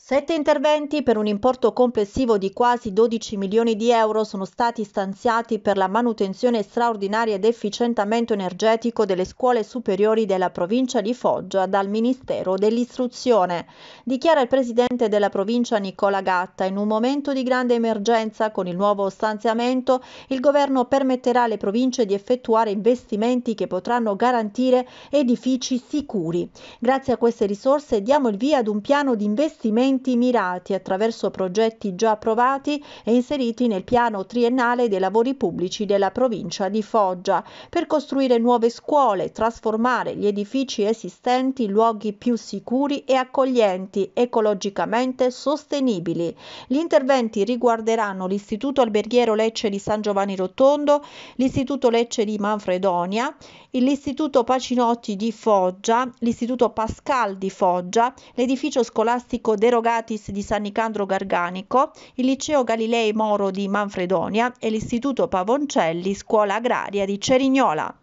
Sette interventi per un importo complessivo di quasi 12 milioni di euro sono stati stanziati per la manutenzione straordinaria ed efficientamento energetico delle scuole superiori della provincia di Foggia dal Ministero dell'Istruzione, dichiara il presidente della provincia Nicola Gatta. In un momento di grande emergenza con il nuovo stanziamento il governo permetterà alle province di effettuare investimenti che potranno garantire edifici sicuri. Grazie a queste risorse diamo il via ad un piano di investimenti investimenti mirati attraverso progetti già approvati e inseriti nel piano triennale dei lavori pubblici della provincia di Foggia, per costruire nuove scuole, trasformare gli edifici esistenti in luoghi più sicuri e accoglienti, ecologicamente sostenibili. Gli interventi riguarderanno l'Istituto Alberghiero Lecce di San Giovanni Rotondo, l'Istituto Lecce di Manfredonia, l'Istituto Pacinotti di Foggia, l'Istituto Pascal di Foggia, l'edificio scolastico De Rotondo, Rogatis di San Nicandro Garganico, il Liceo Galilei Moro di Manfredonia e l'Istituto Pavoncelli Scuola Agraria di Cerignola.